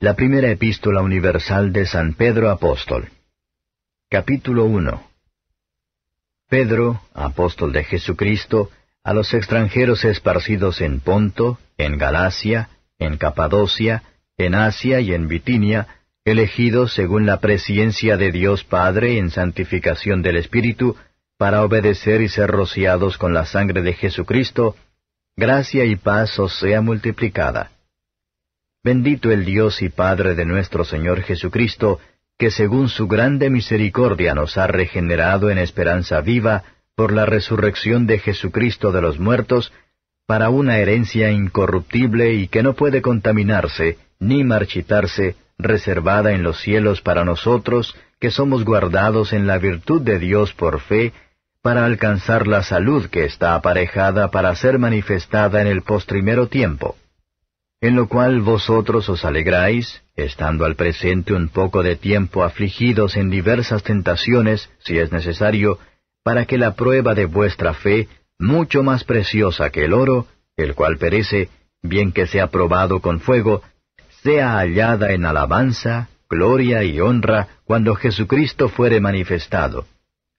La primera epístola universal de San Pedro Apóstol. Capítulo 1. Pedro, apóstol de Jesucristo, a los extranjeros esparcidos en Ponto, en Galacia, en Capadocia, en Asia y en Bitinia, elegidos según la presciencia de Dios Padre en santificación del Espíritu, para obedecer y ser rociados con la sangre de Jesucristo, gracia y paz os sea multiplicada. Bendito el Dios y Padre de nuestro Señor Jesucristo, que según su grande misericordia nos ha regenerado en esperanza viva por la resurrección de Jesucristo de los muertos, para una herencia incorruptible y que no puede contaminarse ni marchitarse, reservada en los cielos para nosotros, que somos guardados en la virtud de Dios por fe, para alcanzar la salud que está aparejada para ser manifestada en el postrimero tiempo en lo cual vosotros os alegráis, estando al presente un poco de tiempo afligidos en diversas tentaciones, si es necesario, para que la prueba de vuestra fe, mucho más preciosa que el oro, el cual perece, bien que sea probado con fuego, sea hallada en alabanza, gloria y honra cuando Jesucristo fuere manifestado,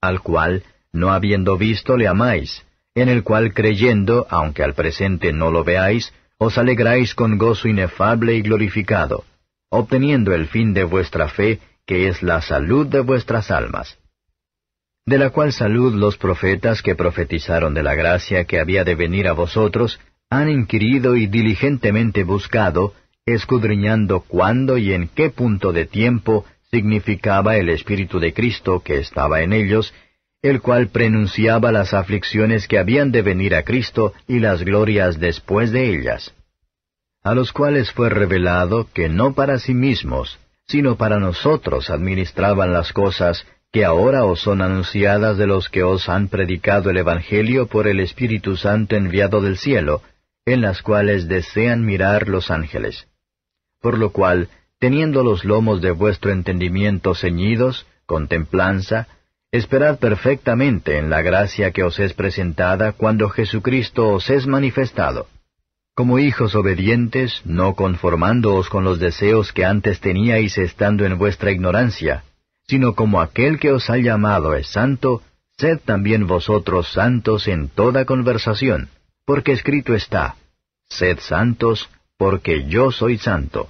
al cual, no habiendo visto, le amáis, en el cual creyendo, aunque al presente no lo veáis, os alegráis con gozo inefable y glorificado, obteniendo el fin de vuestra fe, que es la salud de vuestras almas. De la cual salud los profetas que profetizaron de la gracia que había de venir a vosotros, han inquirido y diligentemente buscado, escudriñando cuándo y en qué punto de tiempo significaba el Espíritu de Cristo que estaba en ellos, el cual prenunciaba las aflicciones que habían de venir a Cristo y las glorias después de ellas, a los cuales fue revelado que no para sí mismos, sino para nosotros administraban las cosas que ahora os son anunciadas de los que os han predicado el Evangelio por el Espíritu Santo enviado del cielo, en las cuales desean mirar los ángeles. Por lo cual, teniendo los lomos de vuestro entendimiento ceñidos, con templanza, Esperad perfectamente en la gracia que os es presentada cuando Jesucristo os es manifestado. Como hijos obedientes, no conformándoos con los deseos que antes teníais estando en vuestra ignorancia, sino como aquel que os ha llamado es santo, sed también vosotros santos en toda conversación, porque escrito está, sed santos, porque yo soy santo.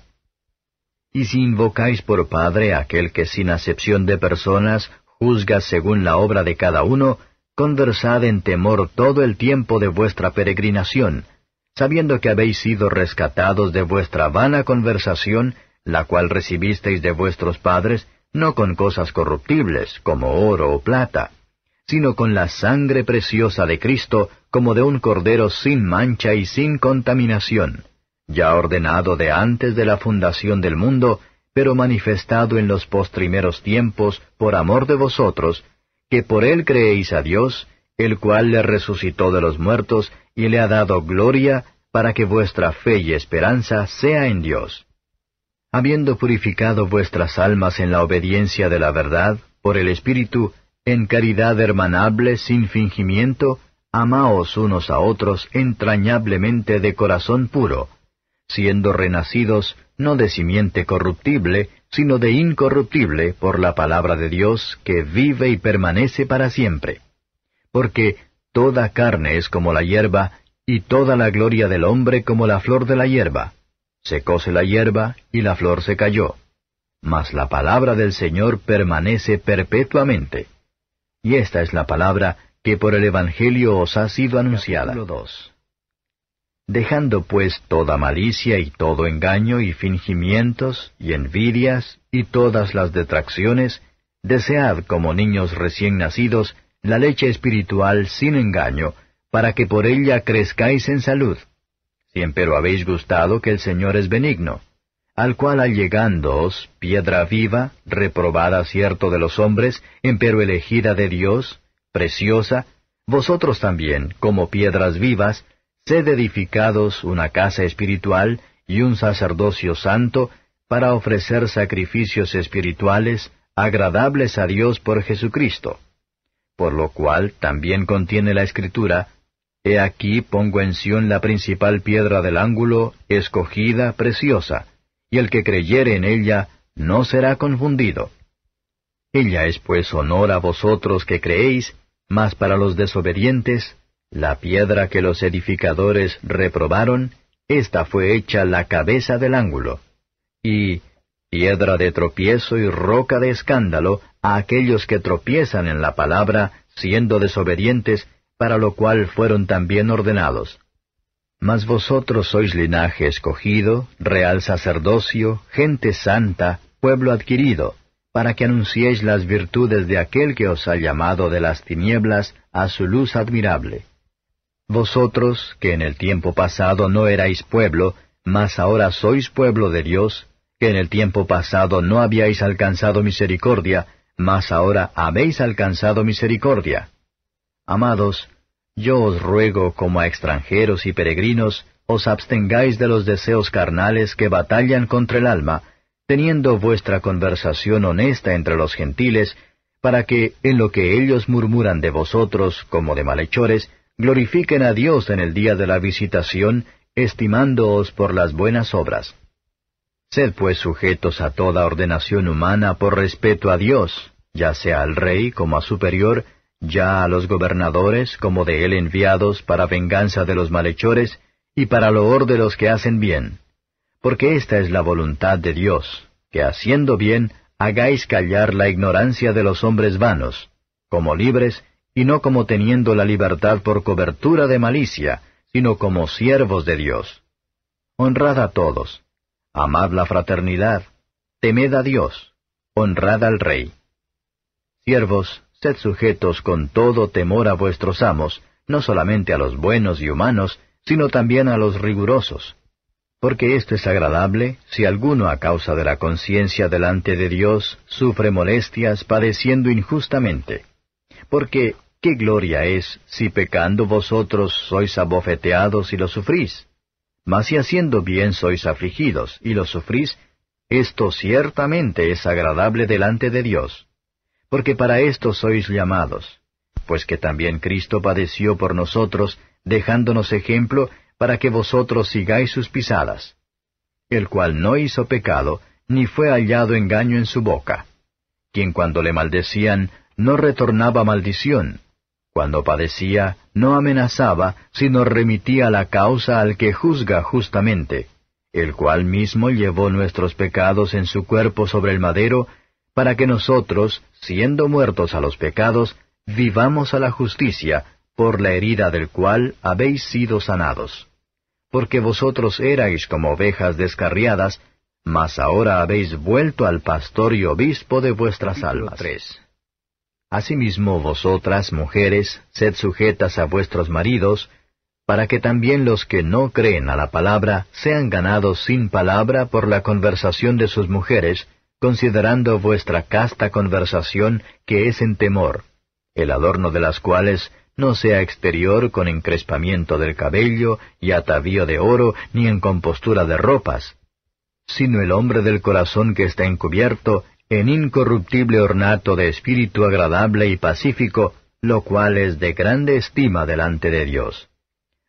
Y si invocáis por Padre aquel que sin acepción de personas juzga según la obra de cada uno, conversad en temor todo el tiempo de vuestra peregrinación, sabiendo que habéis sido rescatados de vuestra vana conversación, la cual recibisteis de vuestros padres, no con cosas corruptibles, como oro o plata, sino con la sangre preciosa de Cristo, como de un cordero sin mancha y sin contaminación, ya ordenado de antes de la fundación del mundo, pero manifestado en los postrimeros tiempos por amor de vosotros, que por él creéis a Dios, el cual le resucitó de los muertos y le ha dado gloria, para que vuestra fe y esperanza sea en Dios. Habiendo purificado vuestras almas en la obediencia de la verdad, por el Espíritu, en caridad hermanable sin fingimiento, amaos unos a otros entrañablemente de corazón puro, siendo renacidos no de simiente corruptible, sino de incorruptible, por la palabra de Dios, que vive y permanece para siempre. Porque toda carne es como la hierba, y toda la gloria del hombre como la flor de la hierba. Secóse la hierba, y la flor se cayó. Mas la palabra del Señor permanece perpetuamente. Y esta es la palabra que por el Evangelio os ha sido anunciada. Dejando pues toda malicia y todo engaño y fingimientos y envidias y todas las detracciones, desead como niños recién nacidos la leche espiritual sin engaño, para que por ella crezcáis en salud. Si empero habéis gustado que el Señor es benigno, al cual allegándoos, piedra viva, reprobada cierto de los hombres, empero elegida de Dios, preciosa, vosotros también, como piedras vivas, sed edificados una casa espiritual y un sacerdocio santo para ofrecer sacrificios espirituales agradables a Dios por Jesucristo. Por lo cual también contiene la escritura, He aquí pongo en Sión la principal piedra del ángulo, escogida, preciosa, y el que creyere en ella no será confundido. Ella es pues honor a vosotros que creéis, mas para los desobedientes la piedra que los edificadores reprobaron, esta fue hecha la cabeza del ángulo. Y piedra de tropiezo y roca de escándalo a aquellos que tropiezan en la palabra, siendo desobedientes, para lo cual fueron también ordenados. Mas vosotros sois linaje escogido, real sacerdocio, gente santa, pueblo adquirido, para que anunciéis las virtudes de aquel que os ha llamado de las tinieblas a su luz admirable. Vosotros, que en el tiempo pasado no erais pueblo, mas ahora sois pueblo de Dios, que en el tiempo pasado no habíais alcanzado misericordia, mas ahora habéis alcanzado misericordia. Amados, yo os ruego como a extranjeros y peregrinos, os abstengáis de los deseos carnales que batallan contra el alma, teniendo vuestra conversación honesta entre los gentiles, para que en lo que ellos murmuran de vosotros como de malhechores, glorifiquen a Dios en el día de la visitación, estimándoos por las buenas obras. Sed pues sujetos a toda ordenación humana por respeto a Dios, ya sea al rey como a superior, ya a los gobernadores como de él enviados para venganza de los malhechores y para loor de los que hacen bien. Porque esta es la voluntad de Dios, que haciendo bien hagáis callar la ignorancia de los hombres vanos, como libres, y no como teniendo la libertad por cobertura de malicia, sino como siervos de Dios. Honrad a todos. Amad la fraternidad. Temed a Dios. Honrad al Rey. Siervos, sed sujetos con todo temor a vuestros amos, no solamente a los buenos y humanos, sino también a los rigurosos. Porque esto es agradable si alguno a causa de la conciencia delante de Dios sufre molestias padeciendo injustamente. Porque ¿qué gloria es si pecando vosotros sois abofeteados y lo sufrís? Mas si haciendo bien sois afligidos y lo sufrís, esto ciertamente es agradable delante de Dios. Porque para esto sois llamados, pues que también Cristo padeció por nosotros, dejándonos ejemplo para que vosotros sigáis sus pisadas, el cual no hizo pecado, ni fue hallado engaño en su boca, quien cuando le maldecían no retornaba maldición, cuando padecía, no amenazaba, sino remitía la causa al que juzga justamente, el cual mismo llevó nuestros pecados en su cuerpo sobre el madero, para que nosotros, siendo muertos a los pecados, vivamos a la justicia, por la herida del cual habéis sido sanados. Porque vosotros erais como ovejas descarriadas, mas ahora habéis vuelto al pastor y obispo de vuestras almas. Asimismo vosotras, mujeres, sed sujetas a vuestros maridos, para que también los que no creen a la palabra sean ganados sin palabra por la conversación de sus mujeres, considerando vuestra casta conversación que es en temor, el adorno de las cuales no sea exterior con encrespamiento del cabello y atavío de oro ni en compostura de ropas, sino el hombre del corazón que está encubierto, en incorruptible ornato de espíritu agradable y pacífico, lo cual es de grande estima delante de Dios.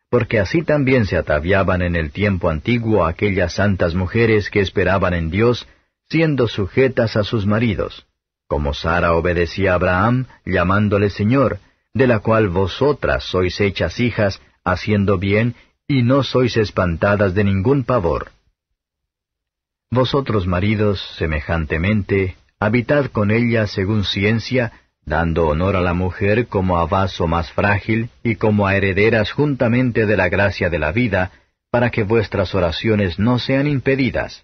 Porque así también se ataviaban en el tiempo antiguo aquellas santas mujeres que esperaban en Dios, siendo sujetas a sus maridos, como Sara obedecía a Abraham, llamándole Señor, de la cual vosotras sois hechas hijas, haciendo bien, y no sois espantadas de ningún pavor. Vosotros maridos, semejantemente, habitad con ella según ciencia, dando honor a la mujer como a vaso más frágil y como a herederas juntamente de la gracia de la vida, para que vuestras oraciones no sean impedidas.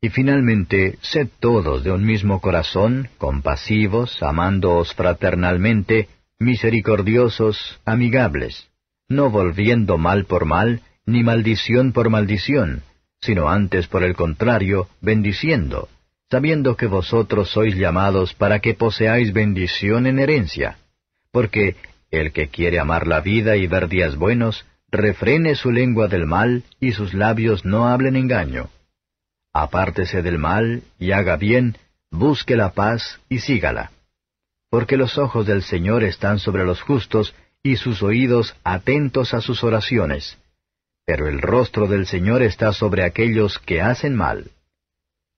Y finalmente, sed todos de un mismo corazón, compasivos, amándoos fraternalmente, misericordiosos, amigables, no volviendo mal por mal, ni maldición por maldición, sino antes por el contrario, bendiciendo, sabiendo que vosotros sois llamados para que poseáis bendición en herencia. Porque el que quiere amar la vida y ver días buenos, refrene su lengua del mal y sus labios no hablen engaño. Apártese del mal y haga bien, busque la paz y sígala. Porque los ojos del Señor están sobre los justos y sus oídos atentos a sus oraciones pero el rostro del Señor está sobre aquellos que hacen mal.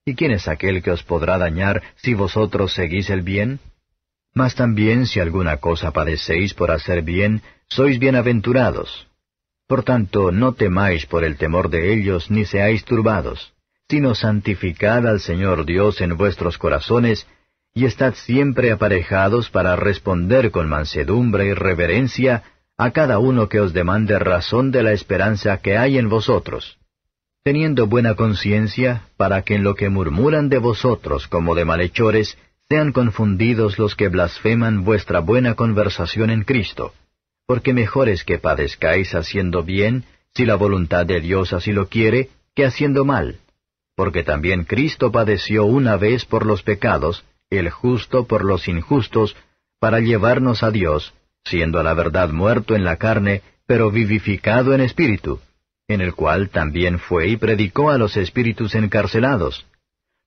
¿Y quién es aquel que os podrá dañar si vosotros seguís el bien? Mas también si alguna cosa padecéis por hacer bien, sois bienaventurados. Por tanto, no temáis por el temor de ellos ni seáis turbados, sino santificad al Señor Dios en vuestros corazones, y estad siempre aparejados para responder con mansedumbre y reverencia a cada uno que os demande razón de la esperanza que hay en vosotros, teniendo buena conciencia, para que en lo que murmuran de vosotros como de malhechores, sean confundidos los que blasfeman vuestra buena conversación en Cristo, porque mejor es que padezcáis haciendo bien, si la voluntad de Dios así lo quiere, que haciendo mal. Porque también Cristo padeció una vez por los pecados, el justo por los injustos, para llevarnos a Dios, siendo a la verdad muerto en la carne, pero vivificado en espíritu, en el cual también fue y predicó a los espíritus encarcelados,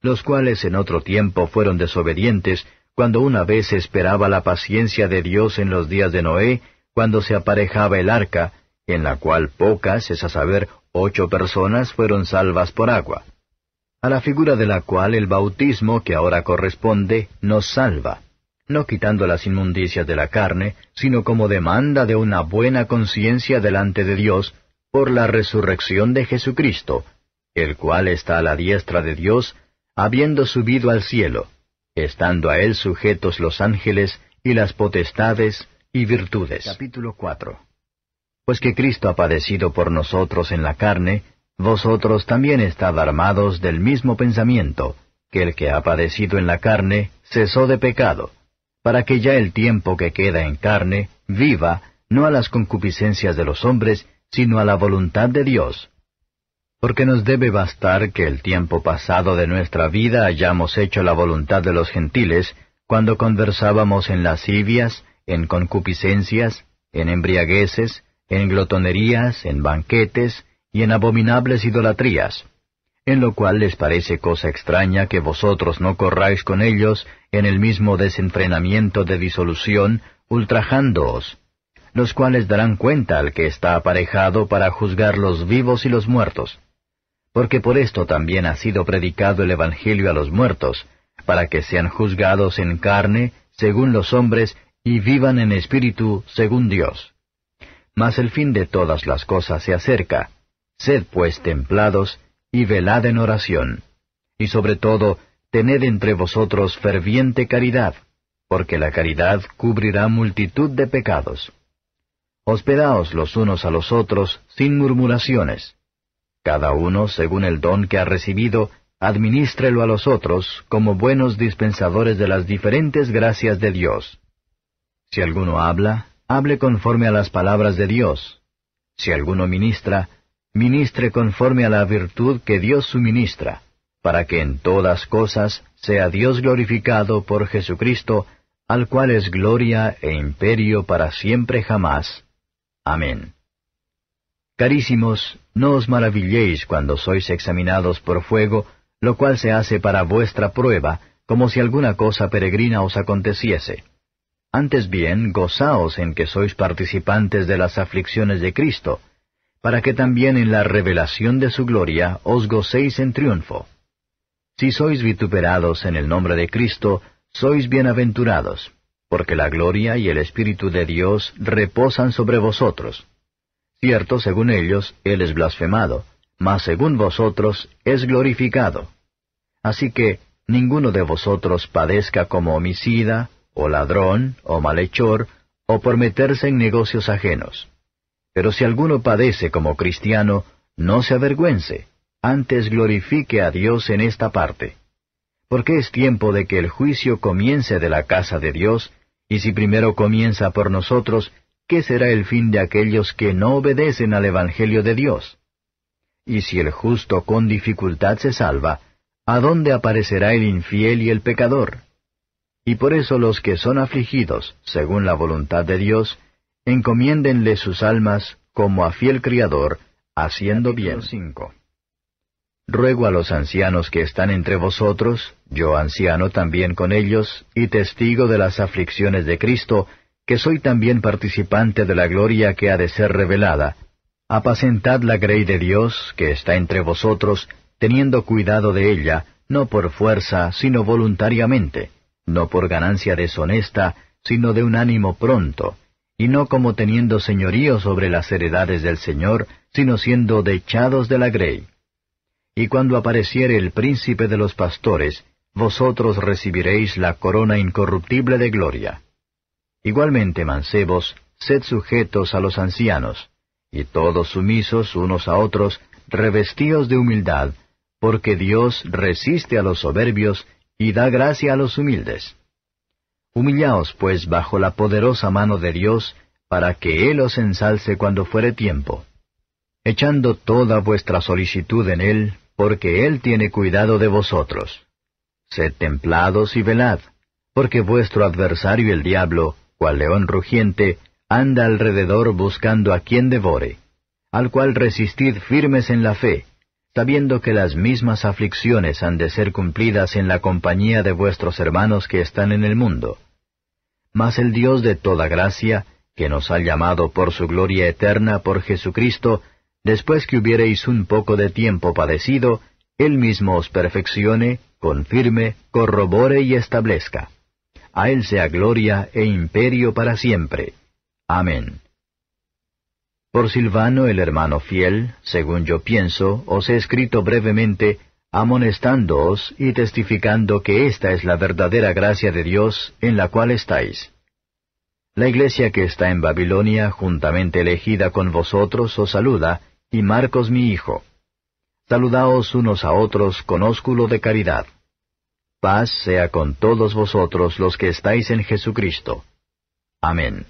los cuales en otro tiempo fueron desobedientes, cuando una vez esperaba la paciencia de Dios en los días de Noé, cuando se aparejaba el arca, en la cual pocas, es a saber, ocho personas fueron salvas por agua, a la figura de la cual el bautismo que ahora corresponde nos salva no quitando las inmundicias de la carne, sino como demanda de una buena conciencia delante de Dios por la resurrección de Jesucristo, el cual está a la diestra de Dios, habiendo subido al cielo, estando a él sujetos los ángeles y las potestades y virtudes. Capítulo 4. Pues que Cristo ha padecido por nosotros en la carne, vosotros también estad armados del mismo pensamiento, que el que ha padecido en la carne cesó de pecado para que ya el tiempo que queda en carne viva no a las concupiscencias de los hombres, sino a la voluntad de Dios. Porque nos debe bastar que el tiempo pasado de nuestra vida hayamos hecho la voluntad de los gentiles, cuando conversábamos en lascivias, en concupiscencias, en embriagueces, en glotonerías, en banquetes y en abominables idolatrías en lo cual les parece cosa extraña que vosotros no corráis con ellos en el mismo desenfrenamiento de disolución, ultrajándoos, los cuales darán cuenta al que está aparejado para juzgar los vivos y los muertos. Porque por esto también ha sido predicado el Evangelio a los muertos, para que sean juzgados en carne, según los hombres, y vivan en espíritu, según Dios. Mas el fin de todas las cosas se acerca. Sed pues templados, y velad en oración. Y sobre todo, tened entre vosotros ferviente caridad, porque la caridad cubrirá multitud de pecados. Hospedaos los unos a los otros sin murmuraciones. Cada uno, según el don que ha recibido, administrelo a los otros como buenos dispensadores de las diferentes gracias de Dios. Si alguno habla, hable conforme a las palabras de Dios. Si alguno ministra, ministre conforme a la virtud que Dios suministra, para que en todas cosas sea Dios glorificado por Jesucristo, al cual es gloria e imperio para siempre jamás. Amén. Carísimos, no os maravilléis cuando sois examinados por fuego, lo cual se hace para vuestra prueba, como si alguna cosa peregrina os aconteciese. Antes bien, gozaos en que sois participantes de las aflicciones de Cristo, para que también en la revelación de su gloria os gocéis en triunfo. Si sois vituperados en el nombre de Cristo, sois bienaventurados, porque la gloria y el Espíritu de Dios reposan sobre vosotros. Cierto, según ellos, Él es blasfemado, mas según vosotros es glorificado. Así que ninguno de vosotros padezca como homicida, o ladrón, o malhechor, o por meterse en negocios ajenos. Pero si alguno padece como cristiano, no se avergüence, antes glorifique a Dios en esta parte. Porque es tiempo de que el juicio comience de la casa de Dios, y si primero comienza por nosotros, ¿qué será el fin de aquellos que no obedecen al Evangelio de Dios? Y si el justo con dificultad se salva, ¿a dónde aparecerá el infiel y el pecador? Y por eso los que son afligidos, según la voluntad de Dios, encomiéndenle sus almas como a fiel criador, haciendo bien. 5. Ruego a los ancianos que están entre vosotros, yo anciano también con ellos, y testigo de las aflicciones de Cristo, que soy también participante de la gloria que ha de ser revelada. Apacentad la grey de Dios, que está entre vosotros, teniendo cuidado de ella, no por fuerza, sino voluntariamente, no por ganancia deshonesta, sino de un ánimo pronto, y no como teniendo señorío sobre las heredades del Señor, sino siendo dechados de la grey. Y cuando apareciere el príncipe de los pastores, vosotros recibiréis la corona incorruptible de gloria. Igualmente, mancebos, sed sujetos a los ancianos, y todos sumisos unos a otros, revestíos de humildad, porque Dios resiste a los soberbios y da gracia a los humildes. Humillaos pues bajo la poderosa mano de Dios, para que Él os ensalce cuando fuere tiempo, echando toda vuestra solicitud en Él, porque Él tiene cuidado de vosotros. Sed templados y velad, porque vuestro adversario el diablo, cual león rugiente, anda alrededor buscando a quien devore, al cual resistid firmes en la fe, sabiendo que las mismas aflicciones han de ser cumplidas en la compañía de vuestros hermanos que están en el mundo. Mas el Dios de toda gracia, que nos ha llamado por su gloria eterna por Jesucristo, después que hubiereis un poco de tiempo padecido, Él mismo os perfeccione, confirme, corrobore y establezca. A Él sea gloria e imperio para siempre. Amén. Por Silvano el hermano fiel, según yo pienso, os he escrito brevemente, amonestándoos y testificando que esta es la verdadera gracia de Dios en la cual estáis. La iglesia que está en Babilonia, juntamente elegida con vosotros, os saluda, y Marcos mi hijo. Saludaos unos a otros con ósculo de caridad. Paz sea con todos vosotros los que estáis en Jesucristo. Amén.